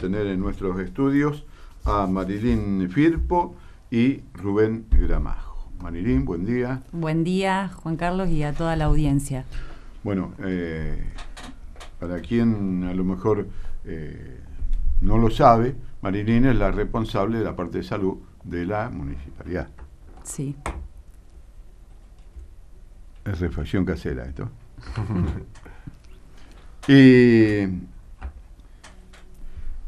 tener en nuestros estudios a Marilín Firpo y Rubén Gramajo. Marilín, buen día. Buen día, Juan Carlos, y a toda la audiencia. Bueno, eh, para quien a lo mejor eh, no lo sabe, Marilín es la responsable de la parte de salud de la municipalidad. Sí. Es refacción casera esto. y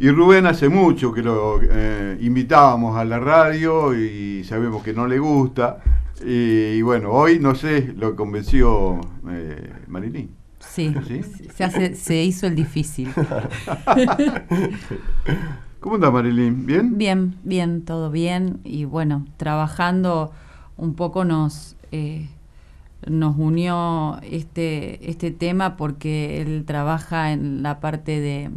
y Rubén hace mucho que lo eh, invitábamos a la radio y sabemos que no le gusta. Y, bueno, hoy no sé, lo convenció eh, Marilín. Sí, Se, hizo el difícil. ¿Cómo está Marilín? ¿Bien? Bien, bien, todo bien. Y bueno, trabajando un poco nos, eh, nos unió este, este tema porque él trabaja en la parte de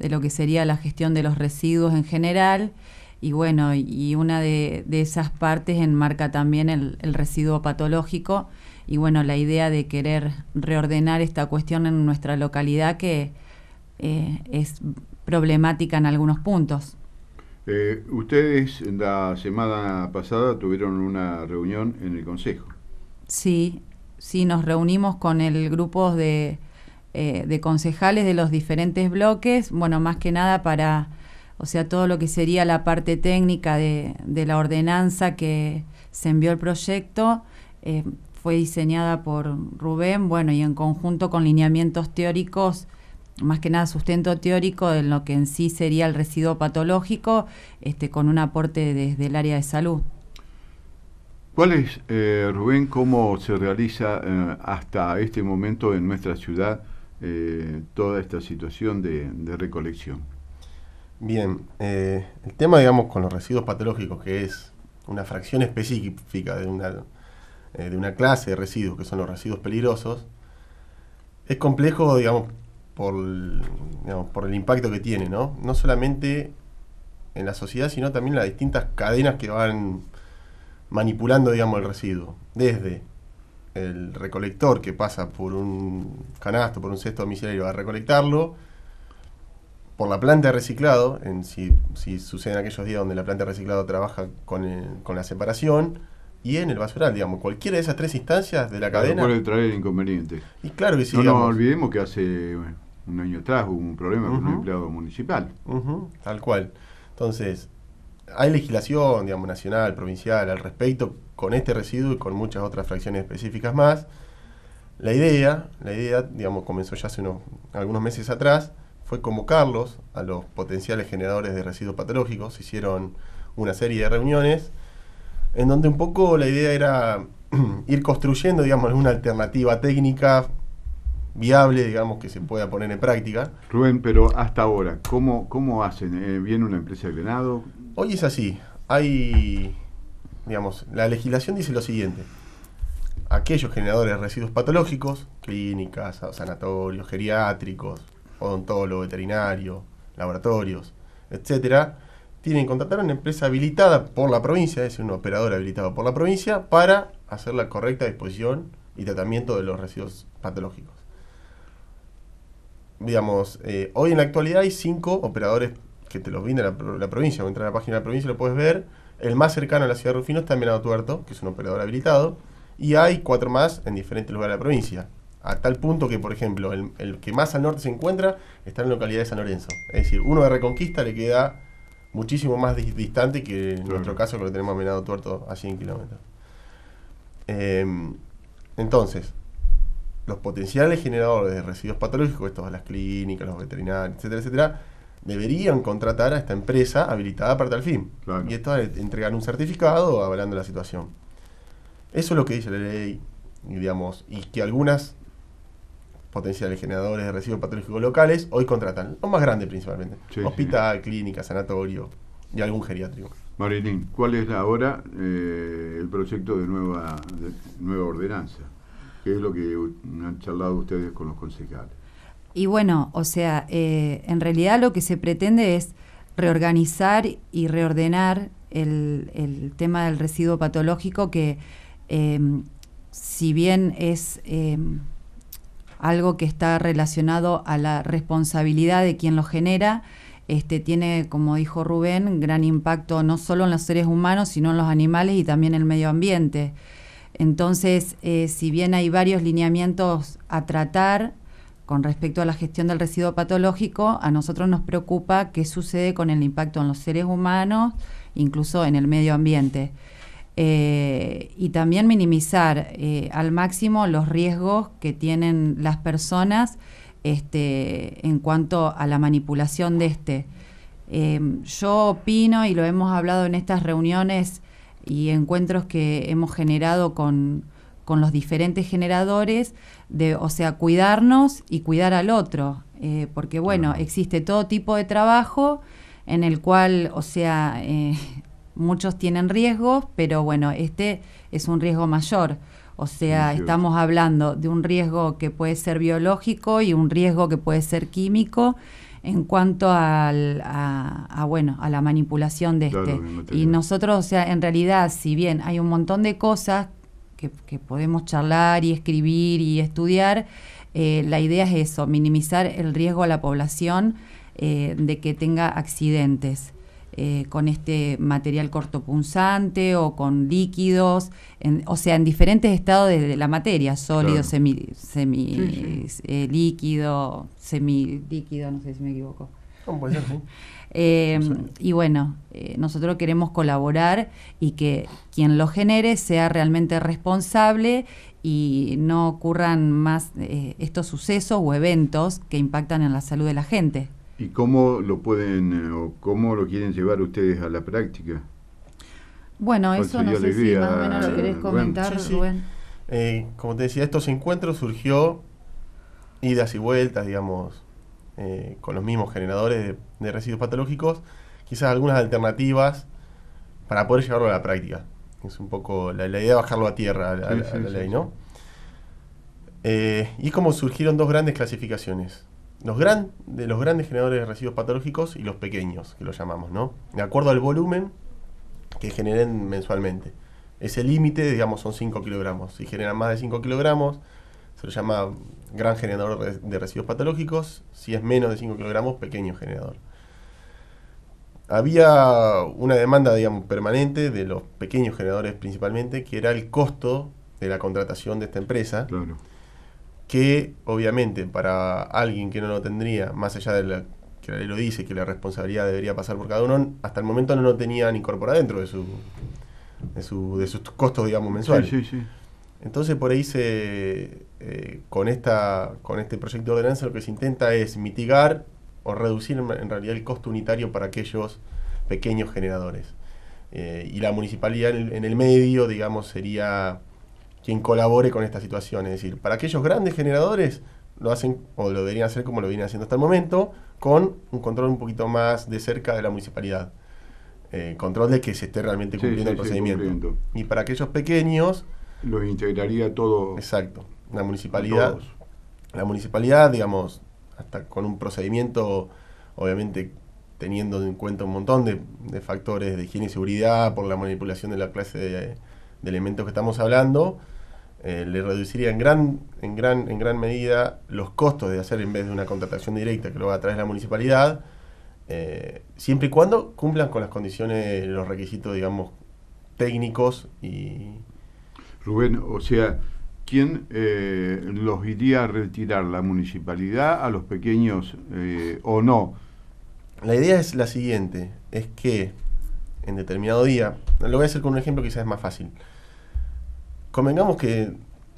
de lo que sería la gestión de los residuos en general. Y bueno, y una de, esas partes enmarca también el, residuo patológico y bueno, la idea de querer reordenar esta cuestión en nuestra localidad que eh, es problemática en algunos puntos. Eh, ustedes la semana pasada tuvieron una reunión en el Consejo. Sí, sí, nos reunimos con el grupo de, eh, de concejales de los diferentes bloques, bueno, más que nada para, o sea, todo lo que sería la parte técnica de, de la ordenanza que se envió el proyecto, eh, fue diseñada por Rubén, bueno, y en conjunto con lineamientos teóricos más que nada sustento teórico en lo que en sí sería el residuo patológico, este, con un aporte desde el área de salud. ¿Cuál es, eh, Rubén, cómo se realiza hasta este momento en nuestra ciudad eh, toda esta situación de, recolección. Bien, eh, el tema, digamos, con los residuos patológicos, que es una fracción específica de una, eh, de una clase de residuos, que son los residuos peligrosos, es complejo, digamos, por el, por el impacto que tiene, ¿no? No solamente en la sociedad, sino también en las distintas cadenas que van manipulando, digamos, el residuo. Desde el recolector que pasa por un canasto, por un cesto domiciliario a recolectarlo, por la planta de reciclado, en si, si suceden aquellos días donde la planta de reciclado trabaja con, eh, la separación, y en el basural, digamos, cualquiera de esas tres instancias de la cadena... cadena. Puede traer inconveniente Y claro que sí. No olvidemos que hace un año atrás hubo un problema con un empleado municipal. tal cual. Entonces, hay legislación, digamos, nacional, provincial al respecto, con este residuo y con muchas otras fracciones específicas más. La idea, la idea, digamos, comenzó ya hace unos, algunos meses atrás, fue convocarlos a los potenciales generadores de residuos patológicos. Se hicieron una serie de reuniones en donde un poco la idea era ir construyendo, digamos, una alternativa técnica viable, digamos, que se pueda poner en práctica. Rubén, pero hasta ahora, ¿cómo, cómo hacen? Eh, ¿Viene una empresa de ganado Hoy es así. Hay digamos, la legislación dice lo siguiente. Aquellos generadores de residuos patológicos, clínicas, sanatorios, geriátricos, odontólogos, veterinarios, laboratorios, etcétera, tienen que contratar a una empresa habilitada por la provincia, es decir, un operador habilitado por la provincia, para hacer la correcta disposición y tratamiento de los residuos patológicos. Digamos, eh, hoy en la actualidad hay cinco operadores que te los vienen la, la provincia. Entras a la página de la provincia lo puedes ver el más cercano a la ciudad de Rufino está en Tuerto, que es un operador habilitado, y hay cuatro más en diferentes lugares de la provincia. A tal punto que, por ejemplo, el, que más al norte se encuentra está en la localidad de San Lorenzo. Es decir, uno de Reconquista le queda muchísimo más distante que en nuestro caso que lo tenemos a Tuerto a 100 kilómetros. Em, entonces, los potenciales generadores de residuos patológicos, estos las clínicas, los veterinarios, etcétera, etcétera, deberían contratar a esta empresa habilitada para tal fin. Y esto entregar un certificado avalando la situación. Eso es lo que dice la ley, digamos, y que algunas potenciales generadores de residuos patológicos locales hoy contratan, los más grandes principalmente, hospital, clínica, sanatorio y algún geriátrico. Marilín, ¿cuál es ahora eh, el proyecto de nueva, de nueva ordenanza? ¿Qué es lo que han charlado ustedes con los concejales? Y bueno, o sea, eh, en realidad lo que se pretende es reorganizar y reordenar el, tema del residuo patológico que em, si bien es em, algo que está relacionado a la responsabilidad de quien lo genera, este, tiene, como dijo Rubén, gran impacto no solo en los seres humanos, sino en los animales y también en el medio ambiente. Entonces, eh, si bien hay varios lineamientos a tratar con respecto a la gestión del residuo patológico, a nosotros nos preocupa qué sucede con el impacto en los seres humanos, incluso en el medio ambiente. Eh, y también minimizar eh, al máximo los riesgos que tienen las personas este, en cuanto a la manipulación de este. Em, yo opino, y lo hemos hablado en estas reuniones y encuentros que hemos generado con, con los diferentes generadores, de, o sea, cuidarnos y cuidar al otro, eh, porque bueno, existe todo tipo de trabajo en el cual, o sea, eh, muchos tienen riesgos, pero bueno, este es un riesgo mayor. O sea, estamos hablando de un riesgo que puede ser biológico y un riesgo que puede ser químico en cuanto al, a, bueno, a la manipulación de este. Y nosotros, o sea, en realidad, si bien hay un montón de cosas que, podemos charlar y escribir y estudiar, eh, la idea es eso, minimizar el riesgo a la población eh, de que tenga accidentes. Eh, con este material cortopunzante o con líquidos, o sea, en diferentes estados de, la materia, sólido, semi, semi líquido, semilíquido, no sé si me equivoco. puede ser? Eh, y bueno, eh, nosotros queremos colaborar y que quien lo genere sea realmente responsable y no ocurran más eh, estos sucesos o eventos que impactan en la salud de la gente. ¿Y cómo lo pueden o cómo lo quieren llevar ustedes a la práctica? Bueno, eso no sé si más o menos lo querés comentar, Rubén. como te decía, estos encuentros surgió idas y vueltas, digamos, eh, con los mismos generadores de, residuos patológicos, quizás algunas alternativas para poder llevarlo a la práctica. Es un poco la, idea de bajarlo a tierra, a, la ley, ¿no? Eh, y como surgieron dos grandes clasificaciones. Los de los grandes generadores de residuos patológicos y los pequeños, que los llamamos, ¿no? De acuerdo al volumen que generen mensualmente. Ese límite, digamos, son 5 kilogramos. Si generan más de 5 kilogramos, se lo llama gran generador de residuos patológicos, si es menos de 5 kilogramos, pequeño generador. Había una demanda, digamos, permanente de los pequeños generadores principalmente, que era el costo de la contratación de esta empresa. Que obviamente para alguien que no lo tendría, más allá de la que lo dice, que la responsabilidad debería pasar por cada uno, hasta el momento no lo tenían incorporado dentro de su de, de sus costos, digamos, mensuales. Entonces por ahí se, eh, con, esta, con este proyecto de ordenanza lo que se intenta es mitigar o reducir en realidad el costo unitario para aquellos pequeños generadores. Eh, y la municipalidad en el, medio, digamos, sería quien colabore con esta situación. Es decir, para aquellos grandes generadores lo hacen o lo deberían hacer como lo vienen haciendo hasta el momento, con un control un poquito más de cerca de la municipalidad. Eh, control de que se esté realmente cumpliendo el procedimiento. Y para aquellos pequeños, los integraría todo. Exacto. La municipalidad. La municipalidad, digamos, hasta con un procedimiento, obviamente teniendo en cuenta un montón de, factores de higiene y seguridad, por la manipulación de la clase de, elementos que estamos hablando, eh, le reduciría en gran, en, gran, en gran medida los costos de hacer en vez de una contratación directa que lo va a traer la municipalidad, eh, siempre y cuando cumplan con las condiciones, los requisitos, digamos, técnicos y, Rubén, o sea, ¿quién eh, los iría a retirar? ¿La municipalidad a los pequeños eh, o no? La idea es la siguiente, es que en determinado día, lo voy a hacer con un ejemplo quizás es más fácil. Convengamos que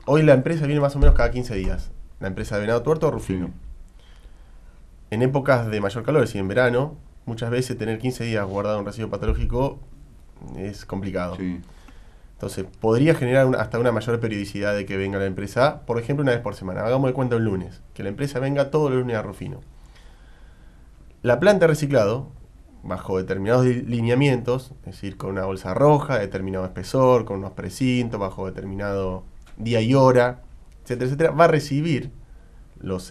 hoy la empresa viene más o menos cada 15 días, la empresa de Venado Tuerto o Rufino. En épocas de mayor calor, es decir, en verano, muchas veces tener 15 días guardado un residuo patológico es complicado. Sí. Entonces, podría generar hasta una mayor periodicidad de que venga la empresa, por ejemplo, una vez por semana. Hagamos de cuenta el lunes, que la empresa venga todos los lunes a Rufino. La planta de reciclado, bajo determinados lineamientos, es decir, con una bolsa roja, determinado espesor, con unos precintos, bajo determinado día y hora, etcétera, etcétera, va a recibir los,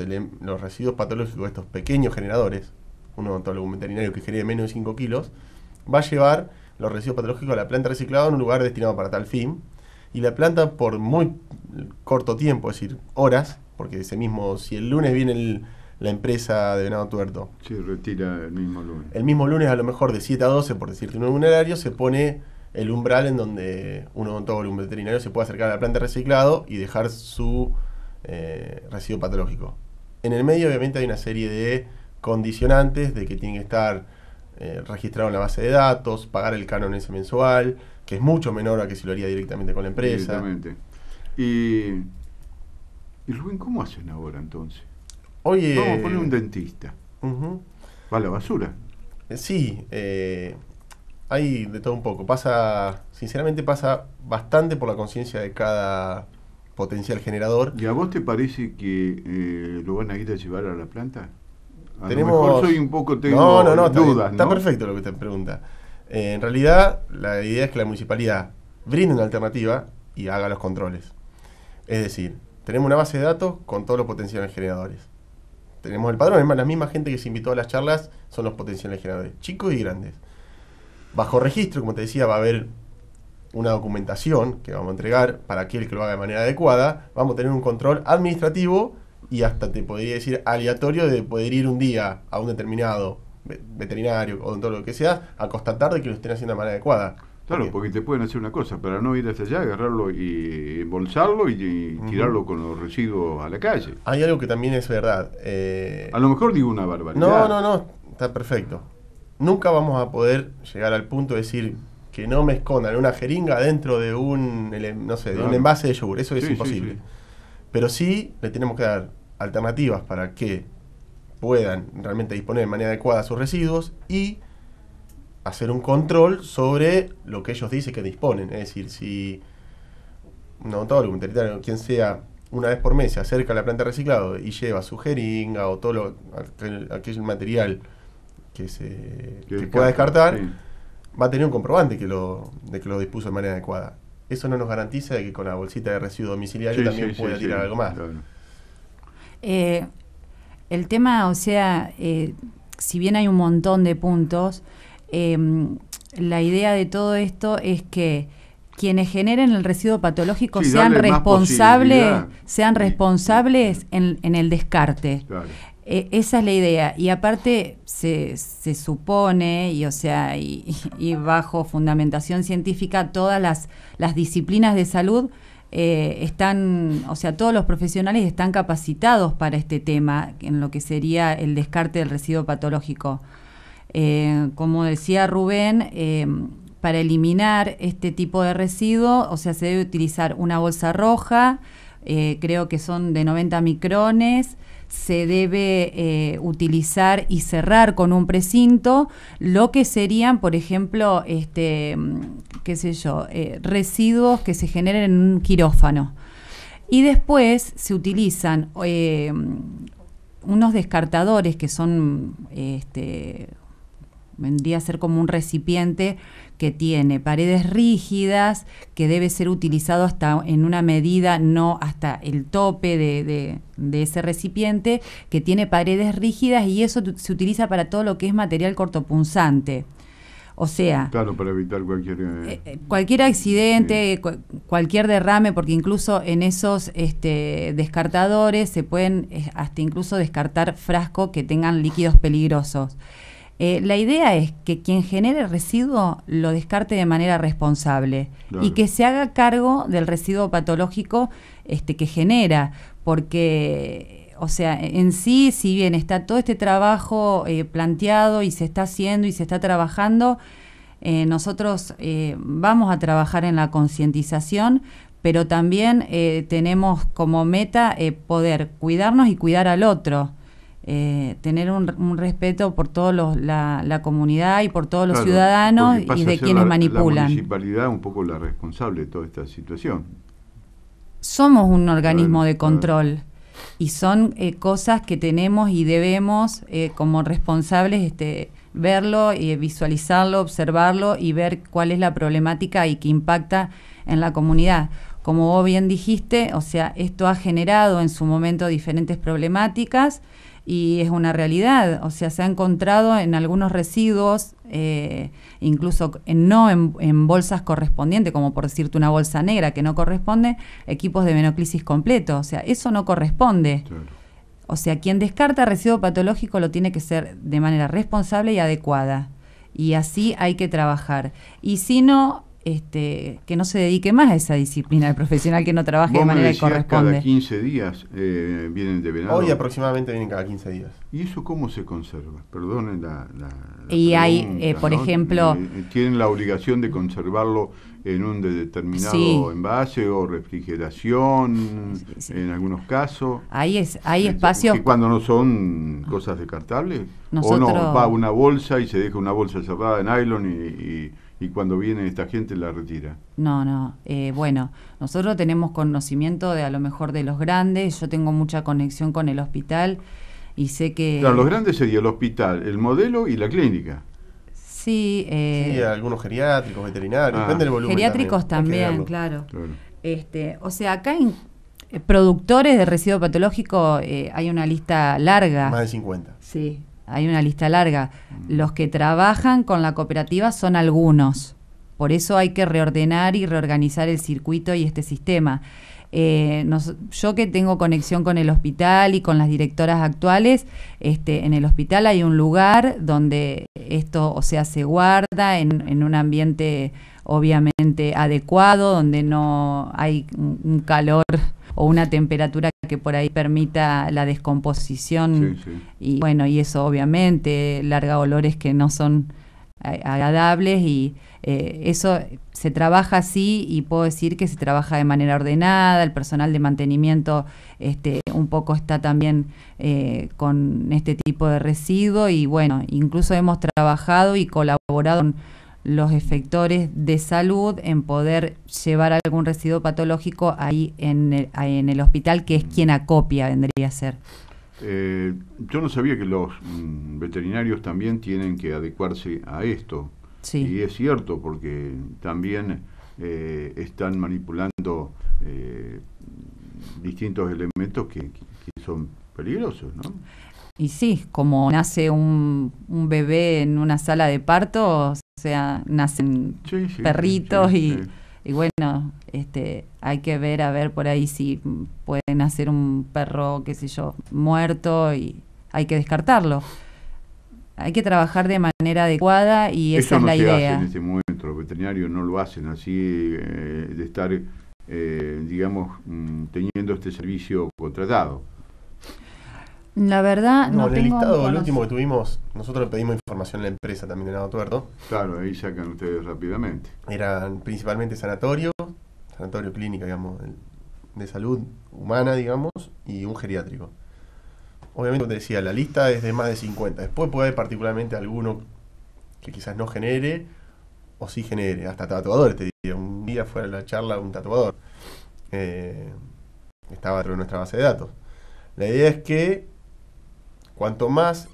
residuos patológicos de estos pequeños generadores, uno un algún veterinario que genere menos de 5 kilos, va a llevar los residuos patológicos a la planta reciclada en un lugar destinado para tal fin. Y la planta por muy corto tiempo, es decir, horas, porque ese mismo, si el lunes viene la empresa de Venado Tuerto. Sí, retira el mismo lunes. El mismo lunes a lo mejor de 7 a 12, por decirte un horario, se pone el umbral en donde un todo un veterinario se puede acercar a la planta reciclada reciclado y dejar su eh, residuo patológico. En el medio obviamente hay una serie de condicionantes de que tiene que estar eh, registrar registrado en la base de datos, pagar el canon ese mensual, que es mucho menor a que si lo haría directamente con la empresa. Exactamente. Y, y Rubén, ¿cómo hacen ahora entonces? Oye, Vamos a eh, poner un dentista. Va a la basura. Eh, sí, eh, hay de todo un poco. Pasa, sinceramente pasa bastante por la conciencia de cada potencial generador. ¿Y a vos te parece que lo van a ir a llevar a la planta? A lo mejor soy un poco no, no, no, dudas. Está, perfecto lo que usted pregunta. Eh, en realidad, la idea es que la municipalidad brinde una alternativa y haga los controles. Es decir, tenemos una base de datos con todos los potenciales generadores. Tenemos el padrón, es la misma gente que se invitó a las charlas son los potenciales generadores, chicos y grandes. Bajo registro, como te decía, va a haber una documentación que vamos a entregar para aquel que lo haga de manera adecuada. Vamos a tener un control administrativo y hasta te podría decir aleatorio de poder ir un día a un determinado veterinario o todo lo que sea a constatar de que lo estén haciendo de manera adecuada. Claro, porque te pueden hacer una cosa, para no ir hasta allá, agarrarlo y embolsarlo y, tirarlo con los residuos a la calle. Hay algo que también es verdad. Eh, a lo mejor digo una barbaridad. No, no, no, está perfecto. Nunca vamos a poder llegar al punto de decir que no me escondan una jeringa dentro de un, no sé, de un envase de yogur. Eso es imposible. Pero sí le tenemos que dar alternativas para que puedan realmente disponer de manera adecuada sus residuos y hacer un control sobre lo que ellos dicen que disponen. Es decir, si un todo un quien sea, una vez por mes se acerca a la planta de reciclado y lleva su jeringa o todo lo, aquel, material que se pueda descartar, va a tener un comprobante que lo, de que lo dispuso de manera adecuada. Eso no nos garantiza de que con la bolsita de residuos domiciliario también pueda tirar algo más. Eh, el tema, o sea, eh, si bien hay un montón de puntos, em, la idea de todo esto es que quienes generen el residuo patológico sean, responsables, sean responsables en, el descarte. E, esa es la idea. Y aparte se, se supone, y o sea, y, bajo fundamentación científica, todas las, las disciplinas de salud eh, están, o sea, todos los profesionales están capacitados para este tema, en lo que sería el descarte del residuo patológico. Eh, como decía Rubén, eh, para eliminar este tipo de residuo, o sea, se debe utilizar una bolsa roja, creo que son de 90 micrones, se debe eh, utilizar y cerrar con un precinto lo que serían, por ejemplo, este, mm, qué sé yo, eh, residuos que se generen en un quirófano. Y después se utilizan eh, unos descartadores que son, este, vendría a ser como un recipiente que tiene paredes rígidas, que debe ser utilizado hasta en una medida, no hasta el tope de, ese recipiente, que tiene paredes rígidas y eso se utiliza para todo lo que es material cortopunzante. O sea, claro, para evitar cualquier eh, eh, eh, cualquier accidente, cualquier derrame, porque incluso en esos este, descartadores se pueden hasta incluso descartar frascos que tengan líquidos peligrosos. Eh, la idea es que quien genere residuo lo descarte de manera responsable y que se haga cargo del residuo patológico este, que genera, porque o sea, en sí, si bien está todo este trabajo eh, planteado y se está haciendo y se está trabajando, eh, nosotros vamos a trabajar en la concientización, pero también tenemos como meta poder cuidarnos y cuidar al otro. Eh, tener un, respeto por toda la, comunidad y por todos los ciudadanos y de quienes manipulan. La municipalidad un poco la responsable de toda esta situación. Somos un organismo de control y son eh, cosas que tenemos y debemos eh, como responsables este, verlo, y visualizarlo, observarlo y ver cuál es la problemática y qué impacta en la comunidad. Como vos bien dijiste, o sea, esto ha generado en su momento diferentes problemáticas y es una realidad. O sea, se ha encontrado en algunos residuos, eh, incluso no en, bolsas correspondientes, como por decirte una bolsa negra que no corresponde, equipos de menoclisis completo. O sea, eso no corresponde. O sea, quien descarta residuo patológico lo tiene que ser de manera responsable y adecuada. Y así hay que trabajar. Y si no, este, que no se dedique más a esa disciplina, el profesional que no trabaje de manera que corresponde. Cada 15 días eh, vienen de venado Hoy aproximadamente vienen cada 15 días. ¿Y eso cómo se conserva? Perdonen la. y hay, eh, por ejemplo. Eh, Tienen la obligación de conservarlo en un determinado envase o refrigeración en algunos casos. Ahí es, hay espacio. cuando no son ah. cosas descartables. Nosotros... O no, va una bolsa y se deja una bolsa cerrada en nylon y y cuando viene esta gente la retira. No, no. Eh, bueno, nosotros tenemos conocimiento de a lo mejor de los grandes, yo tengo mucha conexión con el hospital y sé que... Claro, los grandes sería el hospital, el modelo y la clínica. Sí, eh, sí algunos geriátricos, veterinarios, ah. depende del volumen. Geriátricos también, claro. Este, o sea, acá en eh, productores de residuo patológico hay una lista larga. Más de 50. Sí, hay una lista larga. Los que trabajan con la cooperativa son algunos. Por eso hay que reordenar y reorganizar el circuito y este sistema. Eh, yo que tengo conexión con el hospital y con las directoras actuales, este, en el hospital hay un lugar donde esto, o sea, se guarda en un ambiente obviamente adecuado, donde no hay un calor o una temperatura que por ahí permita la descomposición. Y bueno, y eso obviamente larga olores que no son eh, agradables y eh, eso se trabaja así y puedo decir que se trabaja de manera ordenada, el personal de mantenimiento este, un poco está también eh, con este tipo de residuo y bueno, incluso hemos trabajado y colaborado con los efectores de salud en poder llevar algún residuo patológico ahí en el, hospital, que es quien acopia, vendría a ser. Eh, yo no sabía que los mm, veterinarios también tienen que adecuarse a esto. Sí. Y es cierto, porque también eh, están manipulando eh, distintos elementos que, son peligrosos, ¿no? Y sí, como nace un, un bebé en una sala de parto, o sea, nacen perritos y, bueno, este, hay que ver a ver por ahí si puede nacer un perro, qué sé yo, muerto y hay que descartarlo. Hay que trabajar de manera adecuada y esa es la se idea. Hace en este momento, los veterinarios no lo hacen así eh, de estar, eh, digamos, mm, teniendo este servicio contratado. La verdad, no, no el listado, el último que tuvimos, nosotros pedimos en la empresa también de Nado Tuerto. Claro, ahí sacan ustedes rápidamente. Eran principalmente sanatorio, sanatorio clínica, digamos, de salud humana, digamos, y un geriátrico. Obviamente, como te decía, la lista es de más de 50. Después puede haber particularmente alguno que quizás no genere o sí genere, hasta tatuadores, te diría. Un día fuera de la charla un tatuador. Eh, estaba dentro de nuestra base de datos. La idea es que cuanto más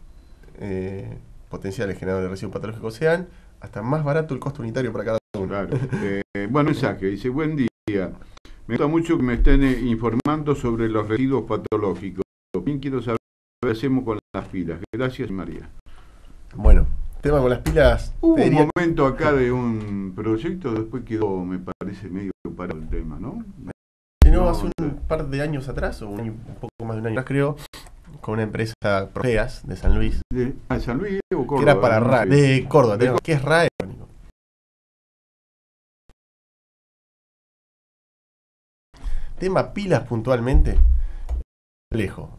eh, potenciales generadores de residuos patológicos sean, hasta más barato el costo unitario para cada uno. Eh, bueno, mensaje, dice, buen día. Me gusta mucho que me estén eh, informando sobre los residuos patológicos. También quiero saber qué hacemos con las pilas. Gracias, María. Bueno, tema con las pilas. Hubo un momento acá de un proyecto, después quedó, me parece, medio parado el tema, ¿no? Si no, hace un par de años atrás, o un, un poco más de un año atrás, creo, con una empresa Profeas de San Luis. ¿De ah, San Luis o Córdoba? era para De Córdoba, que es RAE? Tema pilas puntualmente, complejo.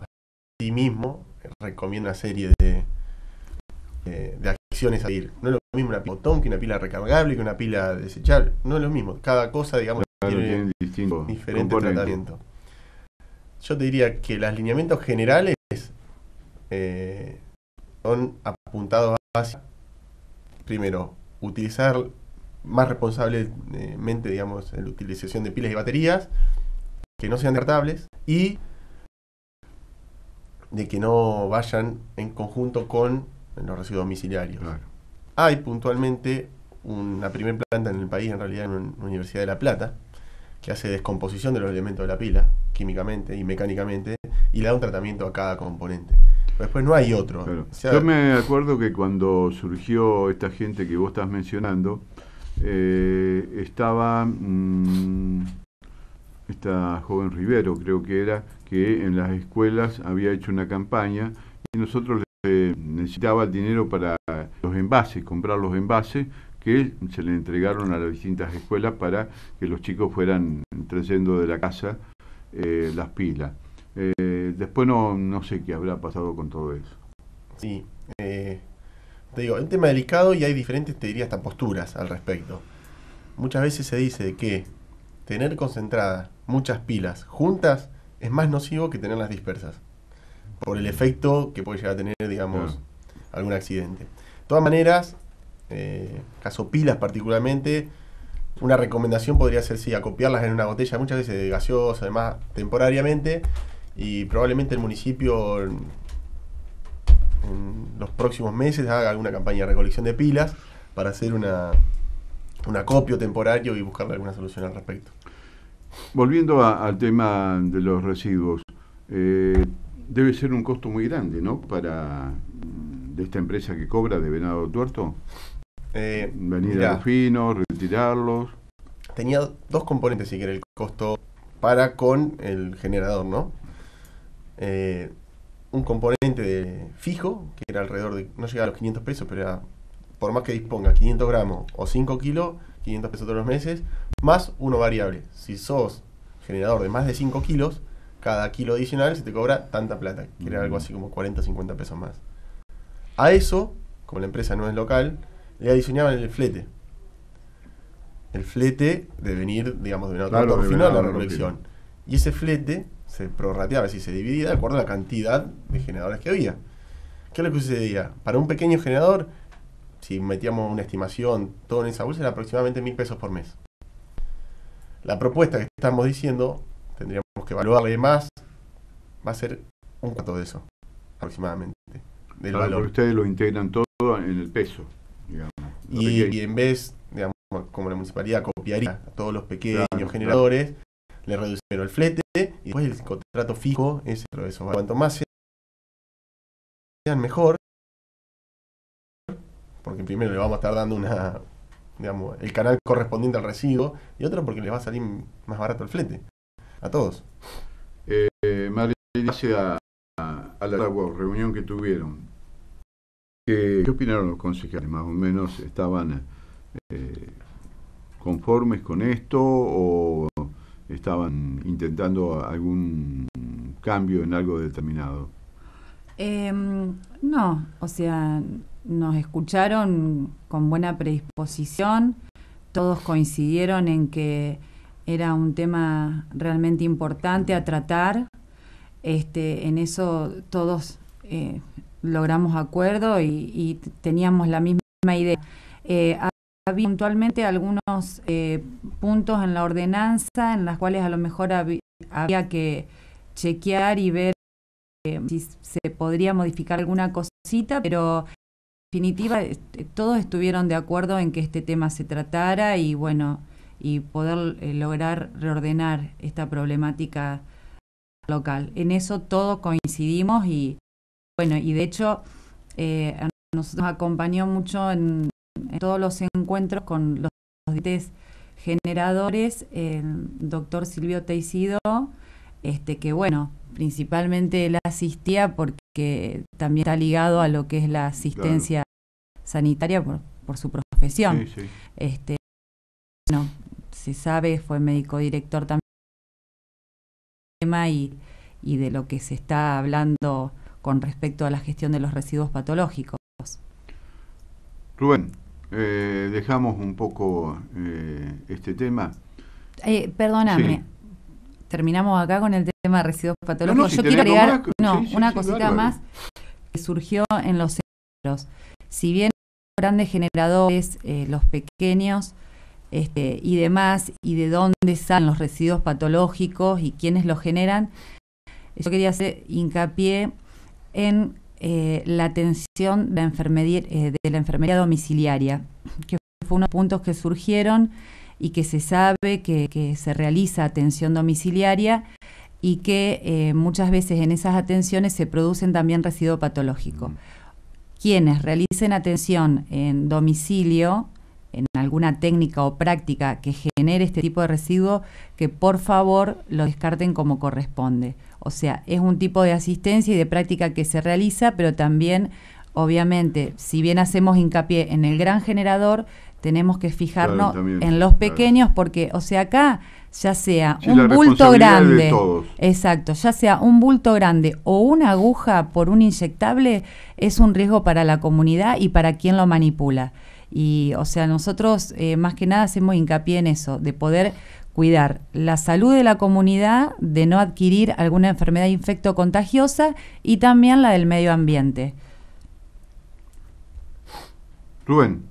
Sí mismo recomienda una serie de, acciones a ir. No es lo mismo una pila botón que una pila recargable que una pila desechable. No es lo mismo. Cada cosa, digamos, tiene, tiene diferente tratamiento. Yo te diría que los lineamientos generales eh, son apuntados hacia, primero, utilizar más responsablemente, digamos, la utilización de pilas y baterías, que no sean descartables y de que no vayan en conjunto con los residuos domiciliarios. Hay puntualmente una primera planta en el país, en realidad en la Universidad de La Plata, que hace descomposición de los elementos de la pila, químicamente y mecánicamente, y le da un tratamiento a cada componente después no hay otro. Yo me acuerdo que cuando surgió esta gente que vos estás mencionando, eh, estaba mm, esta joven Rivero, creo que era, que en las escuelas había hecho una campaña y nosotros necesitábamos necesitaba el dinero para los envases, comprar los envases que se le entregaron a las distintas escuelas para que los chicos fueran trayendo de la casa eh, las pilas. Eh, después no, sé qué habrá pasado con todo eso. Sí, eh, te digo, es un tema delicado y hay diferentes, te diría, hasta posturas al respecto. Muchas veces se dice que tener concentradas muchas pilas juntas es más nocivo que tenerlas dispersas, por el efecto que puede llegar a tener, digamos, algún accidente. De todas maneras, eh, caso pilas particularmente, una recomendación podría ser, sí, acopiarlas en una botella, muchas veces de gaseosa, además, temporariamente, y probablemente el municipio en, los próximos meses haga alguna campaña de recolección de pilas para hacer una, un acopio temporario y buscarle alguna solución al respecto. Volviendo al tema de los residuos, eh, debe ser un costo muy grande, ¿no? Para mm, de esta empresa que cobra de Venado Tuerto. Eh, Venir a los finos, retirarlos. Tenía dos componentes, si quiere, el costo para con el generador, ¿no? Eh, un componente fijo, que era alrededor de, no llegaba a los 500 pesos, pero era, por más que disponga 500 gramos o 5 kilos, 500 pesos todos los meses, más uno variable. Si sos generador de más de 5 kilos, cada kilo adicional se te cobra tanta plata, que era algo mm. así como 40 o 50 pesos más. A eso, como la empresa no es local, le adicionaban el flete. El flete de venir, digamos, de una claro, final, a la recolección. Y ese flete se prorrateaba, si se dividía de acuerdo a la cantidad de generadores que había. ¿Qué es lo que sucedía? Para un pequeño generador, si metíamos una estimación todo en esa bolsa, era aproximadamente mil pesos por mes. La propuesta que estamos diciendo, tendríamos que evaluarle más, va a ser un cuarto de eso, aproximadamente. Del Ustedes lo integran todo en el peso, digamos. Y, en vez, digamos, como la municipalidad copiaría a todos los pequeños generadores, le reducieron el flete después el contrato fijo es otro de eso, Cuanto más sean, mejor. Porque primero le vamos a estar dando una, digamos, el canal correspondiente al residuo. Y otro porque le va a salir más barato el flete. A todos. Eh, María le a, a, la reunión que tuvieron. ¿Qué, opinaron los concejales? Más o menos estaban eh, conformes con esto o estaban intentando algún cambio en algo determinado. Em, no, o sea, nos escucharon con buena predisposición, todos coincidieron en que era un tema realmente importante a tratar. Este, en eso todos eh, logramos acuerdo y, teníamos la misma idea. Eh, había puntualmente algunos eh, puntos en la ordenanza en las cuales a lo mejor había, que chequear y ver eh, si se podría modificar alguna cosita, pero en definitiva este, todos estuvieron de acuerdo en que este tema se tratara y bueno, y poder eh, lograr reordenar esta problemática local. En eso todos coincidimos y bueno, y de hecho nosotros nos acompañó mucho en en todos los encuentros con los diferentes generadores, el doctor Silvio Teisido, este, que bueno, principalmente él asistía porque también está ligado a lo que es la asistencia sanitaria por, su profesión. Este, bueno, se sabe, fue médico director también y, y de lo que se está hablando con respecto a la gestión de los residuos patológicos. Rubén, eh, dejamos un poco eh, este tema. Eh, perdóname, terminamos acá con el tema de residuos patológicos. Yo quiero agregar no, una cosita más que surgió en los centros. Si bien los grandes generadores, los pequeños este, y demás, y de dónde salen los residuos patológicos y quiénes los generan, yo quería hacer hincapié en eh, la atención eh, de la, enfermería, domiciliaria, que fue uno de los puntos que surgieron y que se sabe que, se realiza atención domiciliaria y que eh, muchas veces en esas atenciones se producen también residuo patológico. Mm. Quienes realicen atención en domicilio, en alguna técnica o práctica que genere este tipo de residuos que por favor lo descarten como corresponde. O sea, es un tipo de asistencia y de práctica que se realiza, pero también, obviamente, si bien hacemos hincapié en el gran generador, tenemos que fijarnos en los pequeños porque, o sea, acá ya sea un bulto grande, exacto, ya sea un bulto grande o una aguja por un inyectable es un riesgo para la comunidad y para quien lo manipula. Y, o sea, nosotros eh, más que nada hacemos hincapié en eso, de poder cuidar la salud de la comunidad, de no adquirir alguna enfermedad infecto contagiosa y también la del medio ambiente. Rubén,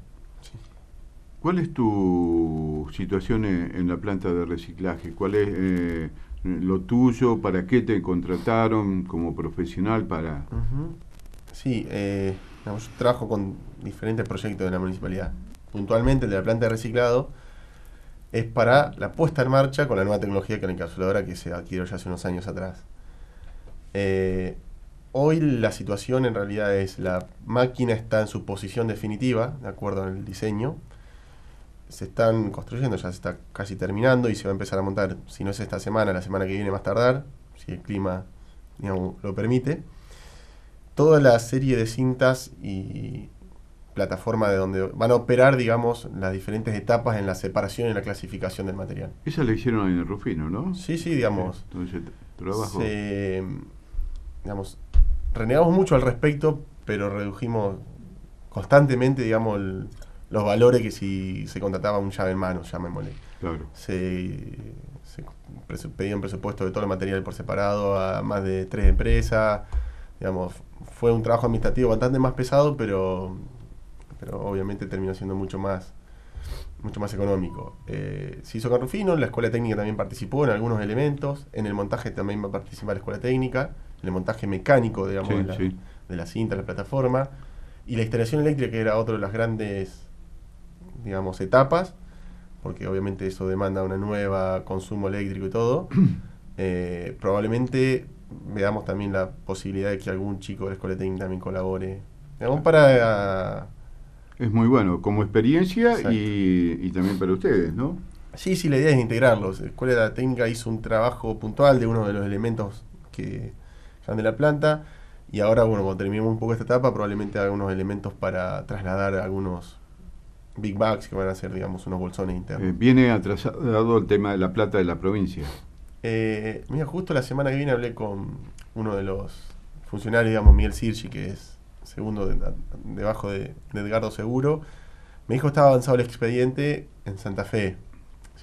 ¿cuál es tu situación e-, en, la planta de reciclaje? ¿Cuál es eh, lo tuyo? ¿Para qué te contrataron como profesional? Para... Sí, eh, yo trabajo con diferentes proyectos de la municipalidad. Puntualmente el de la planta de reciclado, es para la puesta en marcha con la nueva tecnología que la encapsuladora que se adquirió ya hace unos años atrás. Eh, hoy la situación en realidad es la máquina está en su posición definitiva, de acuerdo al diseño. Se están construyendo, ya se está casi terminando y se va a empezar a montar, si no es esta semana, la semana que viene más tardar, si el clima lo permite. Toda la serie de cintas y plataforma de donde van a operar, digamos, las diferentes etapas en la separación y la clasificación del material. Esa le hicieron en el Rufino, ¿no? Sí, sí, digamos. Entonces, trabajo. digamos, renegamos mucho al respecto, pero redujimos constantemente, digamos, los valores que si se contrataba un llave en mano, llamémosle. Claro. Se, se un presupuesto de todo el material por separado a más de tres empresas. Digamos, fue un trabajo administrativo bastante más pesado, pero pero obviamente terminó siendo mucho más, mucho más económico. Eh, se hizo con Rufino, la escuela técnica también participó en algunos elementos, en el montaje también va a participar la escuela técnica, en el montaje mecánico, digamos, de, la, cinta, de, la, cinta, la plataforma, y la instalación eléctrica, que era otra de las grandes, digamos, etapas, porque obviamente eso demanda una nueva consumo eléctrico y todo. Eh, probablemente veamos también la posibilidad de que algún chico de la escuela técnica también colabore. Digamos, para es muy bueno, como experiencia y, también para ustedes, ¿no? Sí, sí, la idea es integrarlos. La Escuela de la Técnica hizo un trabajo puntual de uno de los elementos que están de la planta. Y ahora, bueno, cuando terminemos un poco esta etapa, probablemente haga unos elementos para trasladar algunos big bags que van a ser, digamos, unos bolsones internos. Eh, viene atrasado el tema de la plata de la provincia. Eh, mira, justo la semana que viene hablé con uno de los funcionarios, digamos, Miguel Sirchi, que es segundo debajo de, Edgardo Seguro. dijo que estaba avanzado el expediente en Santa Fe.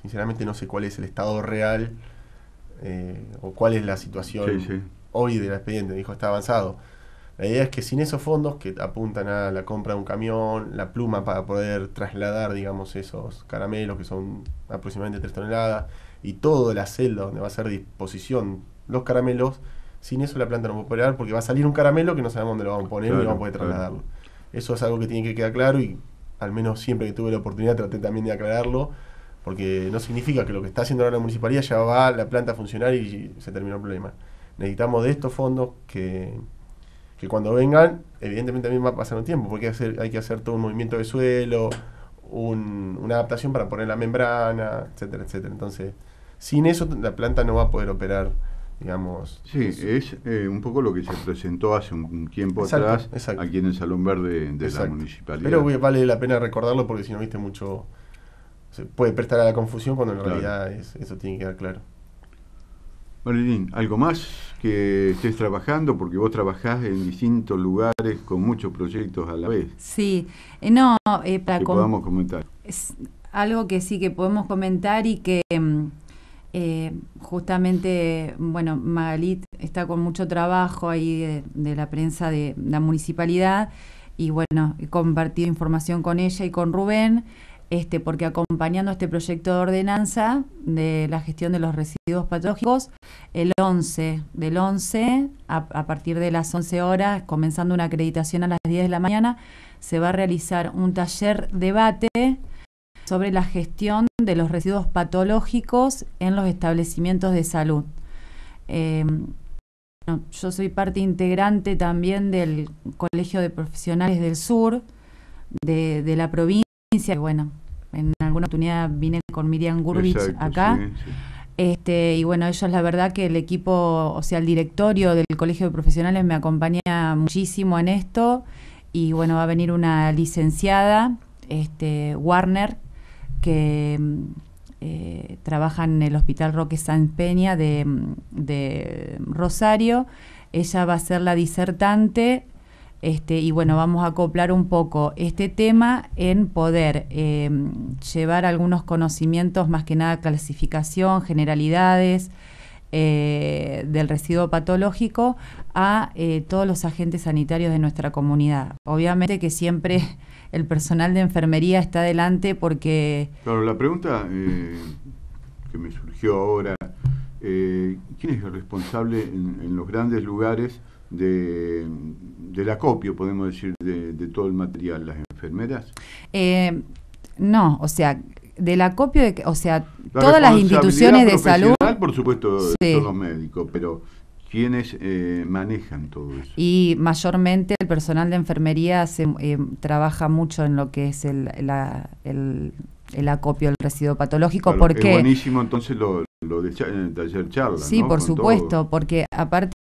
Sinceramente no sé cuál es el estado real eh, o cuál es la situación hoy del expediente. dijo que está avanzado. La idea es que sin esos fondos que apuntan a la compra de un camión, la pluma para poder trasladar, digamos, esos caramelos que son aproximadamente 3 toneladas, y toda la celda donde va a ser disposición los caramelos, sin eso la planta no a operar porque va a salir un caramelo que no sabemos dónde lo vamos a poner y y vamos a poder trasladarlo. Eso es algo que tiene que quedar claro y al menos siempre que tuve la oportunidad traté también de aclararlo porque no significa que lo que está haciendo ahora la municipalidad ya va la planta a funcionar y se terminó el problema. Necesitamos de estos fondos que, que cuando vengan, evidentemente también va a pasar un tiempo, porque hay que hacer, hay que hacer todo un movimiento de suelo, una adaptación para poner la membrana, etcétera, etcétera. Entonces, sin eso la planta no va a poder operar digamos. Sí, es, eh, un poco lo que se presentó hace un tiempo atrás aquí en el Salón Verde de la municipalidad. Pero vale la pena recordarlo porque si no viste mucho, se puede prestar a la confusión cuando en realidad eso tiene que quedar claro. Marilín, ¿algo más que estés trabajando? Porque vos trabajás en distintos lugares con muchos proyectos a la vez. Sí, eh, no, eh, para que podamos comentar. Es algo que sí que podemos comentar y que... Mm, eh, justamente, bueno, Magalit está con mucho trabajo ahí de, la prensa de, la municipalidad y bueno, he compartido información con ella y con Rubén, este, porque acompañando este proyecto de ordenanza de la gestión de los residuos patológicos, el 11 del 11, a, a partir de las 11 horas, comenzando una acreditación a las 10 de la mañana, se va a realizar un taller debate sobre la gestión de los residuos patológicos en los establecimientos de salud. Em, yo soy parte integrante también del Colegio de Profesionales del Sur, de, la provincia, bueno, en alguna oportunidad vine con Miriam Gurbich acá. Este, y bueno, ellos la verdad que el equipo, o sea, el directorio del Colegio de Profesionales me acompaña muchísimo en esto. Y bueno, va a venir una licenciada, este, Warner, que mm, eh, trabaja en el Hospital Roque San Peña de, mm, mm, Rosario. Ella va a ser la disertante. Este, y bueno, vamos a acoplar un poco este tema en poder eh, llevar algunos conocimientos, más que nada clasificación, generalidades, eh, del residuo patológico a eh, todos los agentes sanitarios de nuestra comunidad. Obviamente que siempre el personal de enfermería está adelante porque... Claro, la pregunta eh, que me surgió ahora, ¿quién es el responsable en, los grandes lugares de, del acopio, podemos decir, de, todo el material, las enfermeras? no, o sea, del acopio, de, o sea, todas las instituciones de salud. Por supuesto, los médicos, pero ¿quiénes eh, manejan todo eso. Y mayormente el personal de enfermería se eh, trabaja mucho en lo que es el, el, el acopio del residuo patológico. porque es buenísimo entonces lo, lo de charla. Sí, por supuesto, porque aparte